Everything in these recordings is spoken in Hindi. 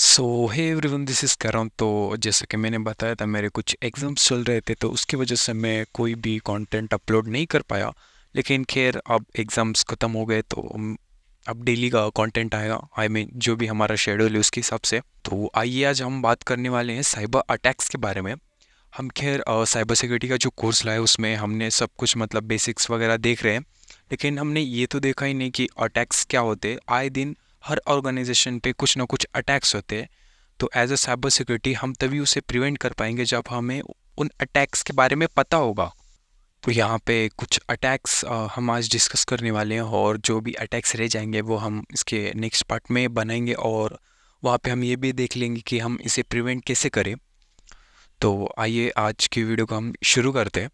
so hey everyone this is Karan तो जैसा कि मैंने बताया था मेरे कुछ एग्ज़ाम्स चल रहे थे तो उसकी वजह से मैं कोई भी कंटेंट अपलोड नहीं कर पाया लेकिन खैर अब एग्ज़ाम्स ख़त्म हो गए तो अब डेली का कंटेंट आएगा आई I मीन mean, जो भी हमारा शेड्यूल है उसके हिसाब से तो आइए आज हम बात करने वाले हैं साइबर अटैक्स के बारे में हम खैर साइबर सिक्योरिटी का जो कोर्स लाए उसमें हमने सब कुछ मतलब बेसिक्स वगैरह देख रहे हैं लेकिन हमने ये तो देखा ही नहीं कि अटैक्स क्या होते आए दिन हर ऑर्गेनाइजेशन पे कुछ ना कुछ अटैक्स होते हैं तो एज अ साइबर सिक्योरिटी हम तभी उसे प्रिवेंट कर पाएंगे जब हमें उन अटैक्स के बारे में पता होगा तो यहाँ पे कुछ अटैक्स हम आज डिस्कस करने वाले हैं और जो भी अटैक्स रह जाएंगे वो हम इसके नेक्स्ट पार्ट में बनाएंगे और वहाँ पे हम ये भी देख लेंगे कि हम इसे प्रिवेंट कैसे करें तो आइए आज की वीडियो को हम शुरू करते हैं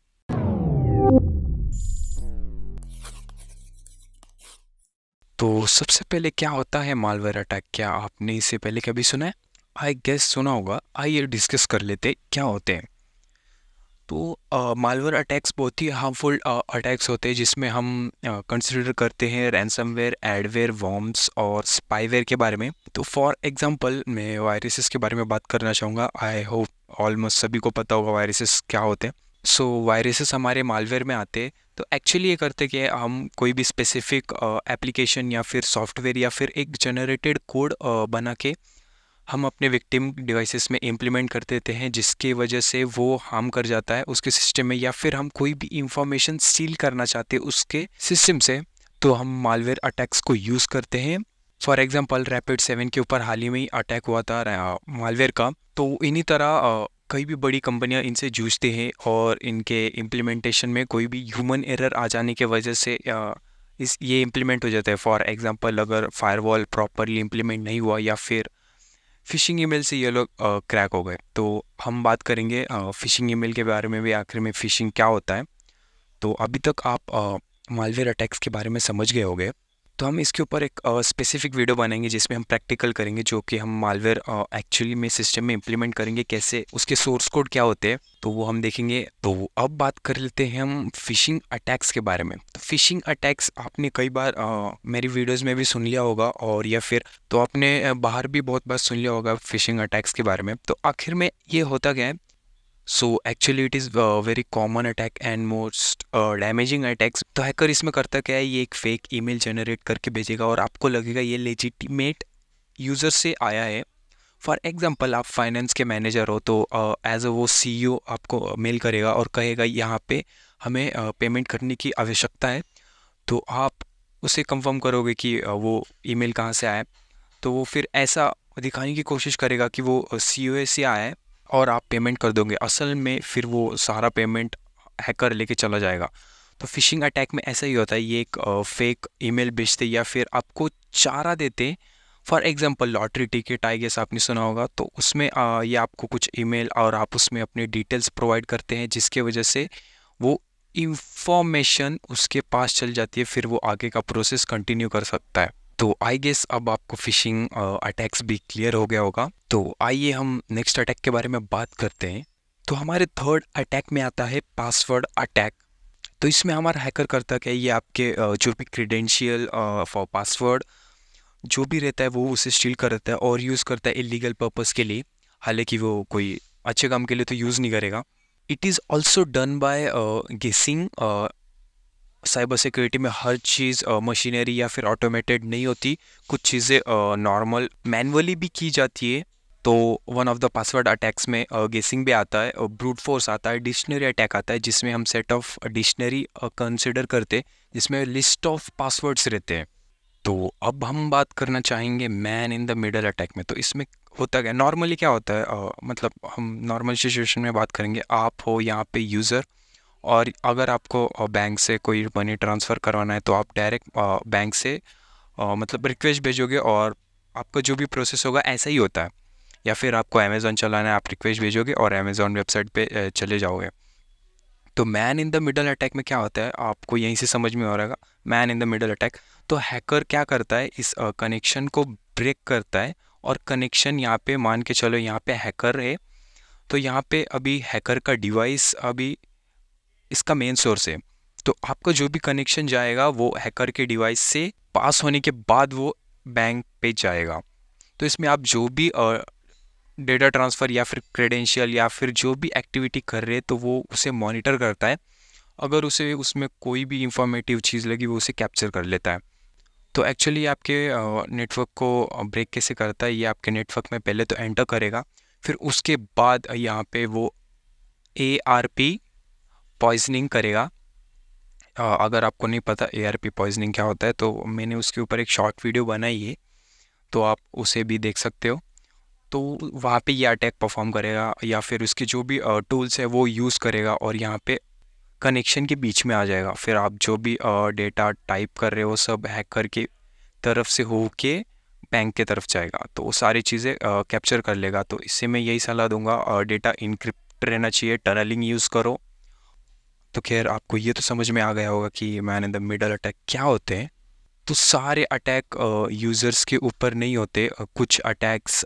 तो सबसे पहले क्या होता है मालवेयर अटैक क्या आपने इससे पहले कभी सुना है आई गेस सुना होगा आइए डिस्कस कर लेते क्या होते हैं तो मालवेयर अटैक्स बहुत ही हार्मफुल अटैक्स होते हैं जिसमें हम कंसिडर करते हैं रैनसमवेयर एडवेयर वॉम्स और स्पाईवेयर के बारे में तो फॉर एग्जांपल मैं वायरसेस के बारे में बात करना चाहूँगा आई होप ऑलमोस्ट सभी को पता होगा वायरसेस क्या होते हैं सो so, वायरसेस हमारे मालवेयर में आते हैं तो एक्चुअली ये करते कि हम कोई भी स्पेसिफिक एप्लीकेशन या फिर सॉफ्टवेयर या फिर एक जनरेटेड कोड बना के हम अपने विक्टिम डिवाइसेस में इम्प्लीमेंट कर देते हैं जिसके वजह से वो हार्म कर जाता है उसके सिस्टम में या फिर हम कोई भी इंफॉर्मेशन सील करना चाहते हैं उसके सिस्टम से तो हम मालवेयर अटैक्स को यूज़ करते हैं फॉर एग्जाम्पल रैपिड सेवन के ऊपर हाल ही में ही अटैक हुआ था मालवेयर का तो इन्हीं तरह कई भी बड़ी कंपनियां इनसे जूझते हैं और इनके इम्प्लीमेंटेशन में कोई भी ह्यूमन एरर आ जाने के वजह से इस ये इम्प्लीमेंट हो जाता है फॉर एग्जांपल अगर फायरवॉल प्रॉपरली इम्प्लीमेंट नहीं हुआ या फिर फ़िशिंग ईमेल से ये लोग क्रैक हो गए तो हम बात करेंगे फ़िशिंग ईमेल के बारे में भी आखिर में फ़िशिंग क्या होता है तो अभी तक आप मालवेयर अटैक्स के बारे में समझ गए गए तो हम इसके ऊपर एक स्पेसिफिक वीडियो बनाएंगे जिसमें हम प्रैक्टिकल करेंगे जो कि हम मालवेयर एक्चुअली में सिस्टम में इम्प्लीमेंट करेंगे कैसे उसके सोर्स कोड क्या होते हैं तो वो हम देखेंगे तो अब बात कर लेते हैं हम फिशिंग अटैक्स के बारे में तो फिशिंग अटैक्स आपने कई बार आ, मेरी वीडियोज में भी सुन लिया होगा और या फिर तो आपने बाहर भी बहुत बार सुन लिया होगा फिशिंग अटैक्स के बारे में तो आखिर में ये होता क्या है so actually it is very common attack and most damaging attacks तो हैकर इसमें करता क्या है ये एक फेक ईमेल जनरेट करके भेजेगा और आपको लगेगा ये लेजिटिमेट यूज़र से आया है फॉर एग्ज़ाम्पल आप फाइनेंस के मैनेजर हो तो एज uh, अ वो ओ e आपको मेल uh, करेगा और कहेगा यहाँ पे हमें पेमेंट uh, करने की आवश्यकता है तो आप उसे कंफर्म करोगे कि uh, वो ईमेल कहाँ से आया है तो वो फिर ऐसा दिखाने की कोशिश करेगा कि वो सी ओ ए से आया है और आप पेमेंट कर दोगे असल में फिर वो सारा पेमेंट हैकर लेके चला जाएगा तो फिशिंग अटैक में ऐसा ही होता है ये एक फेक ईमेल भेजते या फिर आपको चारा देते for example lottery ticket I guess आपने सुना होगा तो उसमें ये आपको कुछ ईमेल और आप उसमें अपने डिटेल्स प्रोवाइड करते हैं जिसके वजह से वो इंफॉर्मेशन उसके पास चल जाती है फिर वो आगे का प्रोसेस कंटिन्यू कर सकता है तो आई गेस अब आपको फिशिंग अटैक्स भी क्लियर हो गया होगा तो आइए हम नेक्स्ट अटैक के बारे में बात करते हैं तो हमारे थर्ड अटैक में आता है पासवर्ड अटैक तो इसमें हमारा हैकर करता क्या है ये आपके जो भी क्रीडेंशियल फॉर पासवर्ड जो भी रहता है वो उसे स्टील कर देता है और यूज़ करता है इलीगल पर्पज़ के लिए हालांकि वो कोई अच्छे काम के लिए तो यूज़ नहीं करेगा it is also done by guessing cyber security में हर चीज़ मशीनरी या फिर ऑटोमेटेड नहीं होती कुछ चीज़ें नॉर्मल मैनुअली भी की जाती है तो one of the password attacks में गेसिंग भी आता है ब्रूट फोर्स आता है डिक्शनरी अटैक आता है जिसमें हम सेट ऑफ डिक्शनरी कंसिडर करते जिसमें लिस्ट ऑफ पासवर्ड्स रहते हैं तो अब हम बात करना चाहेंगे man in the middle attack में तो इसमें होता क्या नॉर्मली क्या होता है आ, मतलब हम नॉर्मल सिचुएशन में बात करेंगे आप हो यहाँ पे यूज़र और अगर आपको बैंक से कोई मनी ट्रांसफ़र करवाना है तो आप डायरेक्ट बैंक से मतलब रिक्वेस्ट भेजोगे और आपका जो भी प्रोसेस होगा ऐसा ही होता है या फिर आपको अमेजॉन चलाना है आप रिक्वेस्ट भेजोगे और अमेज़ॉन वेबसाइट पे चले जाओगे तो man in the middle attack में क्या होता है आपको यहीं से समझ में आ रहेगा man in the middle attack तो हैकर क्या करता है इस कनेक्शन को ब्रेक करता है और कनेक्शन यहाँ पे मान के चलो यहाँ पे हैकर है तो यहाँ पे अभी हैकर का डिवाइस अभी इसका मेन सोर्स है तो आपका जो भी कनेक्शन जाएगा वो हैकर के डिवाइस से पास होने के बाद वो बैंक पे जाएगा तो इसमें आप जो भी डेटा ट्रांसफ़र या फिर क्रेडेंशियल या फिर जो भी एक्टिविटी कर रहे हैं तो वो उसे मॉनिटर करता है अगर उसे उसमें कोई भी इंफॉर्मेटिव चीज़ लगी वो उसे कैप्चर कर लेता है तो एक्चुअली आपके नेटवर्क को ब्रेक कैसे करता है ये आपके नेटवर्क में पहले तो एंटर करेगा फिर उसके बाद यहाँ पे वो ए आर पी पॉइजनिंग करेगा अगर आपको नहीं पता ए आर पी पॉइजनिंग क्या होता है तो मैंने उसके ऊपर एक शॉर्ट वीडियो बनाई है तो आप उसे भी देख सकते हो तो वहाँ पे ये अटैक परफॉर्म करेगा या फिर उसके जो भी टूल्स है वो यूज़ करेगा और यहाँ पे कनेक्शन के बीच में आ जाएगा फिर आप जो भी डेटा टाइप कर रहे हो सब हैकर के तरफ से हो के बैंक के तरफ जाएगा तो वो सारी चीज़ें कैप्चर कर लेगा तो इससे मैं यही सलाह दूंगा डेटा इनक्रिप्ट रहना चाहिए टनलिंग यूज़ करो तो खैर आपको ये तो समझ में आ गया होगा कि man in the middle attack क्या होते हैं तो सारे अटैक यूज़र्स के ऊपर नहीं होते कुछ अटैक्स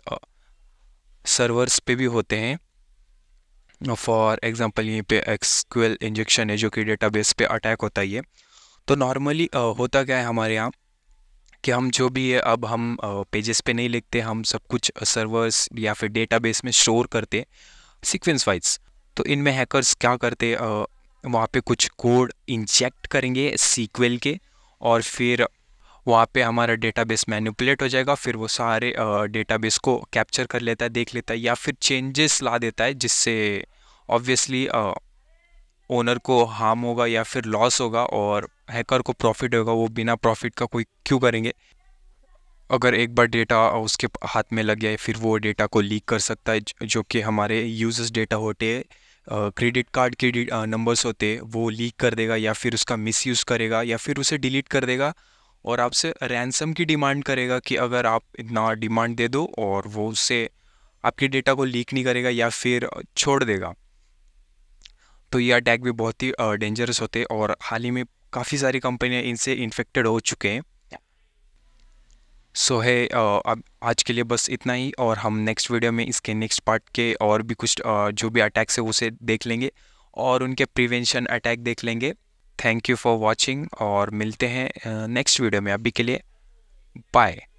सर्वर्स पे भी होते हैं फॉर एग्जांपल यहीं पे एक्सक्यूएल इंजेक्शन है जो कि डेटाबेस पे अटैक होता ही है तो नॉर्मली होता क्या है हमारे यहाँ कि हम जो भी है अब हम पेजेस पे नहीं लिखते हम सब कुछ सर्वर्स या फिर डेटाबेस में स्टोर करते सीक्वेंस वाइज तो इनमें हैकर्स क्या करते वहाँ पे कुछ कोड इंजेक्ट करेंगे सीक्वल के और फिर वहाँ पे हमारा डेटाबेस मैनिपुलेट हो जाएगा फिर वो सारे डेटाबेस को कैप्चर कर लेता है देख लेता है या फिर चेंजेस ला देता है जिससे ऑब्वियसली ओनर को हार्म होगा या फिर लॉस होगा और हैकर को प्रॉफिट होगा वो बिना प्रॉफिट का कोई क्यों करेंगे अगर एक बार डेटा उसके हाथ में लग गया फिर वो डेटा को लीक कर सकता है जो कि हमारे यूजर्स डेटा होते हैं क्रेडिट कार्ड के नंबर्स होते वो लीक कर देगा या फिर उसका मिसयूज़ करेगा या फिर उसे डिलीट कर देगा और आपसे रैंसम की डिमांड करेगा कि अगर आप इतना डिमांड दे दो और वो उससे आपके डेटा को लीक नहीं करेगा या फिर छोड़ देगा तो ये अटैक भी बहुत ही डेंजरस होते हैं और हाल ही में काफ़ी सारी कंपनियां इनसे इन्फेक्टेड हो चुके हैं सो है uh, अब आज के लिए बस इतना ही और हम नेक्स्ट वीडियो में इसके नेक्स्ट पार्ट के और भी कुछ uh, जो भी अटैक्स है उसे देख लेंगे और उनके प्रिवेंशन अटैक देख लेंगे थैंक यू फॉर वॉचिंग और मिलते हैं नेक्स्ट uh, वीडियो में अभी के लिए बाय